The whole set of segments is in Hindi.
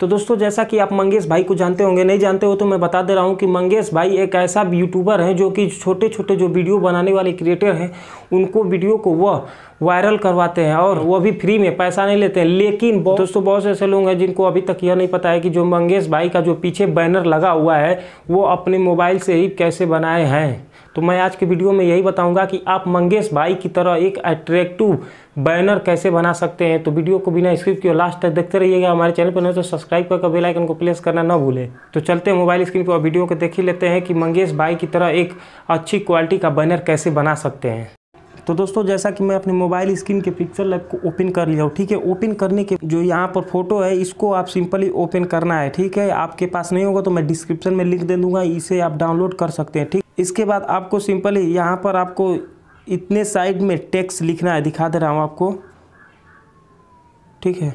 तो दोस्तों जैसा कि आप मंगेश भाई को जानते होंगे नहीं जानते हो तो मैं बता दे रहा हूँ कि मंगेश भाई एक ऐसा यूट्यूबर हैं जो कि छोटे छोटे जो वीडियो बनाने वाले क्रिएटर हैं उनको वीडियो को वह वायरल करवाते हैं और वह भी फ्री में पैसा नहीं लेते हैं लेकिन दोस्तों बहुत से ऐसे लोग हैं जिनको अभी तक यह नहीं पता है कि जो मंगेश भाई का जो पीछे बैनर लगा हुआ है वो अपने मोबाइल से ही कैसे बनाए हैं तो मैं आज के वीडियो में यही बताऊंगा कि आप मंगेश भाई की तरह एक अट्रैक्टिव बैनर कैसे बना सकते हैं तो वीडियो को बिना स्क्रिप्ट के लास्ट तक देखते रहिएगा हमारे चैनल पर नहीं तो सब्सक्राइब करके बेल आइकन को प्रेस करना ना भूलें तो चलते हैं मोबाइल स्क्रीन पर वीडियो को देख ही लेते हैं कि मंगेश भाई की तरह एक अच्छी क्वालिटी का बैनर कैसे बना सकते हैं तो दोस्तों जैसा कि मैं अपने मोबाइल स्क्रीन के पिक्चर लैब को ओपन कर लिया हूँ ठीक है ओपन करने के जो यहाँ पर फोटो है इसको आप सिंपली ओपन करना है ठीक है आपके पास नहीं होगा तो मैं डिस्क्रिप्शन में लिंक दे दूंगा इसे आप डाउनलोड कर सकते हैं ठीक इसके बाद आपको सिंपली यहाँ पर आपको इतने साइड में टैक्स लिखना है दिखा दे रहा हूँ आपको ठीक है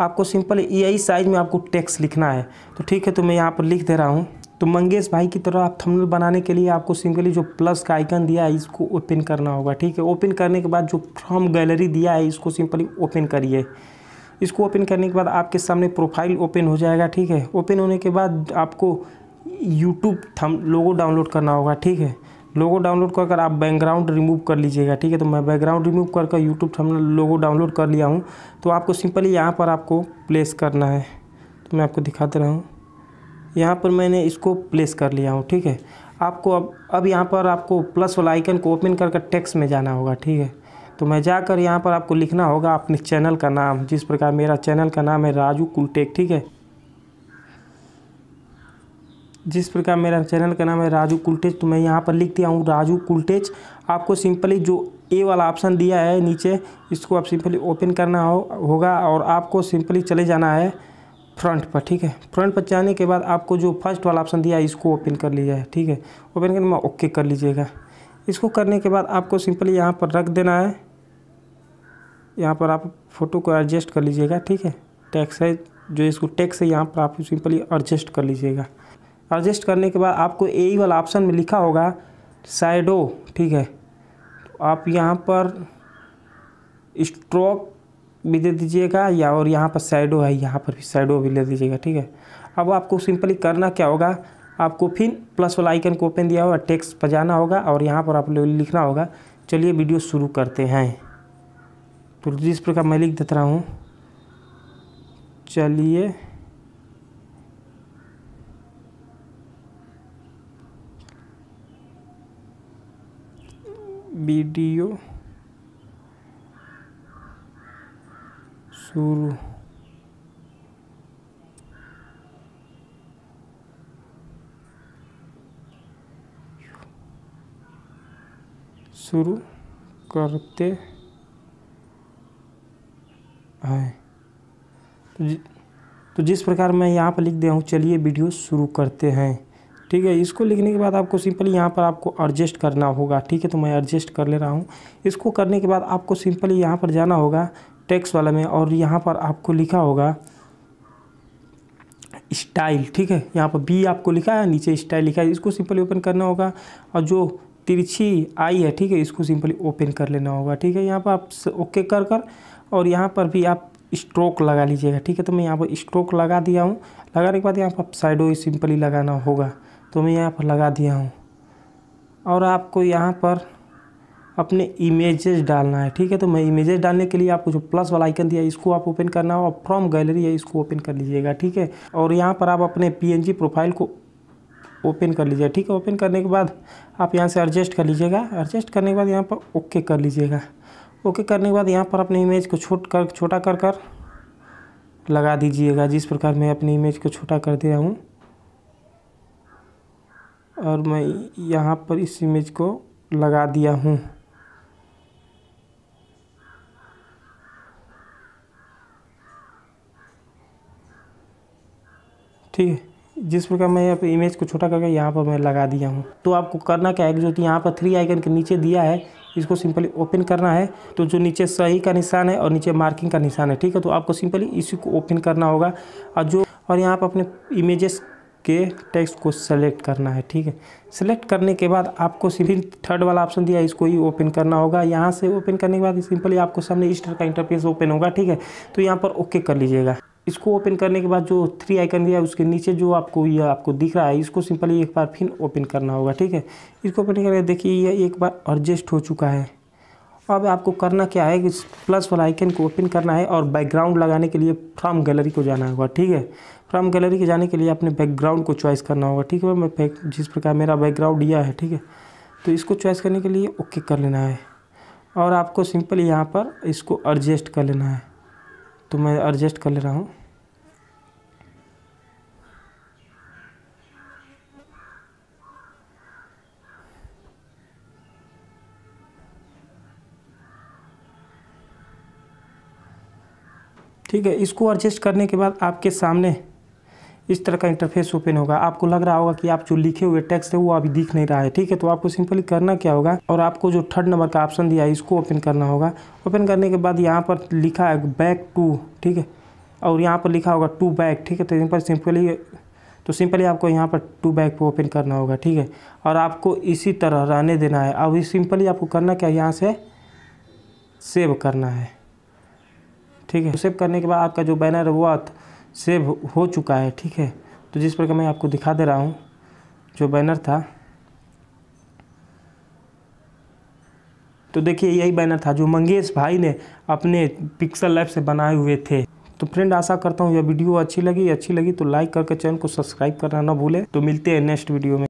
आपको सिंपल यही साइज में आपको टैक्स लिखना है तो ठीक है तो मैं यहाँ पर लिख दे रहा हूँ तो मंगेश भाई की तरह आप थंबनेल बनाने के लिए आपको सिंपली जो प्लस का आइकन दिया है इसको ओपन करना होगा ठीक है ओपन करने के बाद जो फ्रॉम गैलरी दिया है इसको सिंपली ओपन करिए इसको ओपन करने के बाद आपके सामने प्रोफाइल ओपन हो जाएगा ठीक है ओपन होने के बाद आपको यूट्यूब थम लोगो डाउनलोड करना होगा ठीक है लोगो डाउनलोड कर कर आप बैकग्राउंड रिमूव कर लीजिएगा ठीक है तो मैं बैकग्राउंड रिमूव कर कर यूट्यूब थम लोगो डाउनलोड कर लिया हूँ तो आपको सिंपली यहाँ पर आपको प्लेस करना है तो मैं आपको दिखाते दे रहा हूँ यहाँ पर मैंने इसको प्लेस कर लिया हूँ ठीक है आपको अब अब यहाँ पर आपको प्लस वाला आइकन को ओपन कर कर टेक्स्ट में जाना होगा ठीक है तो मैं जाकर यहाँ पर आपको लिखना होगा अपने चैनल का नाम जिस प्रकार मेरा चैनल का नाम है राजू कुलटेक ठीक है जिस प्रकार मेरा चैनल का नाम है राजू कुलटेज तो मैं यहाँ पर लिख दिया हूँ राजू कुलटेज आपको सिंपली जो ए वाला ऑप्शन दिया है नीचे इसको आप सिंपली ओपन करना हो होगा और आपको सिंपली चले जाना है फ्रंट पर ठीक है फ्रंट पर जाने के बाद आपको जो फर्स्ट वाला ऑप्शन दिया है इसको ओपन कर लीजिए है ठीक है ओपन करने में ओके कर लीजिएगा इसको करने के बाद आपको सिंपली यहाँ पर रख देना है यहाँ पर आप फोटो को एडजस्ट कर लीजिएगा ठीक है टैक्स है जो इसको टैक्स है यहाँ पर आप सिंपली एडजस्ट कर लीजिएगा एडजस्ट करने के बाद आपको ए वाला ऑप्शन में लिखा होगा साइडो ठीक है तो आप यहाँ पर स्ट्रोक भी दे दीजिएगा या और यहाँ पर साइडो है यहाँ पर भी साइडो भी ले दीजिएगा ठीक है अब आपको सिंपली करना क्या होगा आपको फिर प्लस वाला आइकन को ओपन दिया होगा टेक्स्ट पर जाना होगा और यहाँ पर आप लिखना होगा चलिए वीडियो शुरू करते हैं तो जिस प्रकार मैं लिख देता रहा हूँ चलिए वीडियो शुरू शुरू करते हैं तो, तो, जिस प्रकार मैं यहाँ पर लिख दिया हूँ चलिए वीडियो शुरू करते हैं ठीक है इसको लिखने के बाद आपको सिंपली यहाँ पर आपको एडजस्ट करना होगा ठीक है तो मैं एडजस्ट कर ले रहा हूँ इसको करने के बाद आपको सिंपली यहाँ पर जाना होगा टेक्स्ट वाला में और यहाँ पर आपको लिखा होगा स्टाइल ठीक है यहाँ पर बी आपको लिखा है नीचे स्टाइल लिखा है इसको सिंपली ओपन करना होगा और जो तिरछी आई है ठीक है इसको सिंपली ओपन कर लेना होगा ठीक है यहाँ पर आप ओके कर कर और यहाँ पर भी आप स्ट्रोक लगा लीजिएगा ठीक है तो मैं यहाँ पर स्ट्रोक लगा दिया हूँ लगाने के बाद यहाँ पर साइडो सिंपली लगाना होगा तो मैं यहाँ पर लगा दिया हूँ और आपको यहाँ पर अपने इमेजेस डालना है ठीक है तो मैं इमेजेस डालने के लिए आपको जो प्लस वाला आइकन दिया है इसको आप ओपन करना हो और फ्रॉम गैलरी है इसको ओपन कर लीजिएगा ठीक है और यहाँ पर आप अपने पीएनजी प्रोफाइल को ओपन कर लीजिए ठीक है ओपन करने के बाद आप यहाँ से एडजस्ट कर लीजिएगा एडजस्ट करने के बाद यहाँ पर ओके कर लीजिएगा ओके करने के बाद यहाँ पर अपने इमेज को छोट कर छोटा कर कर लगा दीजिएगा जिस प्रकार मैं अपनी इमेज को छोटा कर दिया हूँ और मैं यहाँ पर इस इमेज को लगा दिया हूँ ठीक है जिस प्रकार मैं यहाँ पर इमेज को छोटा करके यहाँ पर मैं लगा दिया हूँ तो आपको करना क्या है जो कि यहाँ पर थ्री आइकन के नीचे दिया है इसको सिंपली ओपन करना है तो जो नीचे सही का निशान है और नीचे मार्किंग का निशान है ठीक है तो आपको सिंपली इसी को ओपन करना होगा और जो और यहाँ पर अपने इमेजेस के टेक्स्ट को सेलेक्ट करना है ठीक है सेलेक्ट करने के बाद आपको सिर्फ थर्ड वाला ऑप्शन दिया इसको ही ओपन करना होगा यहाँ से ओपन करने के बाद सिंपली आपको सामने इस का इंटरफेस ओपन होगा ठीक है तो यहाँ पर ओके कर लीजिएगा इसको ओपन करने के बाद जो थ्री आइकन दिया है उसके नीचे जो आपको ये आपको दिख रहा है इसको सिंपली एक बार फिर ओपन करना होगा ठीक है इसको ओपन करके देखिए ये एक बार एडजस्ट हो चुका है अब आपको करना क्या है कि प्लस वाला आइकन को ओपन करना है और बैकग्राउंड लगाने के लिए फ्रॉम गैलरी को जाना होगा ठीक है फ्रॉम गैलरी के जाने के लिए अपने बैकग्राउंड को चॉइस करना होगा ठीक है मैं जिस प्रकार मेरा बैकग्राउंड यह है ठीक है तो इसको चॉइस करने के लिए ओके कर लेना है और आपको सिंपल यहाँ पर इसको एडजस्ट कर लेना है तो मैं एडजस्ट कर ले रहा हूँ ठीक है इसको एडजस्ट करने के बाद आपके सामने इस तरह का इंटरफेस ओपन होगा आपको लग रहा होगा कि आप जो लिखे हुए टेक्स्ट है वो अभी दिख नहीं रहा है ठीक है तो आपको सिंपली करना क्या होगा और आपको जो थर्ड नंबर का ऑप्शन दिया है इसको ओपन करना होगा ओपन करने के बाद यहाँ पर लिखा है बैक टू ठीक है और यहाँ पर लिखा होगा टू बैक ठीक है तो यहाँ पर सिंपली तो सिंपली आपको यहाँ पर टू बैक पर ओपन करना होगा ठीक है और आपको इसी तरह रहने देना है अब सिंपली आपको करना क्या यहाँ से सेव करना है ठीक है सेव करने के बाद आपका जो बैनर है वो सेव हो चुका है ठीक है तो जिस प्रकार मैं आपको दिखा दे रहा हूँ जो बैनर था तो देखिए यही बैनर था जो मंगेश भाई ने अपने पिक्सल लाइफ से बनाए हुए थे तो फ्रेंड आशा करता हूँ यह वीडियो अच्छी लगी अच्छी लगी तो लाइक करके चैनल को सब्सक्राइब करना ना भूले तो मिलते हैं नेक्स्ट वीडियो में